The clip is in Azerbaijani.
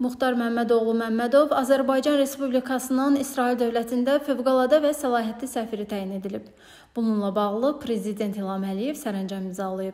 Muxtar Məmmədoğlu Məmmədov Azərbaycan Respublikasının İsrail dövlətində fövqəladə və səlahiyyətli səfiri təyin edilib. Bununla bağlı prezident İlham Əliyev sərəncam imzalayıb.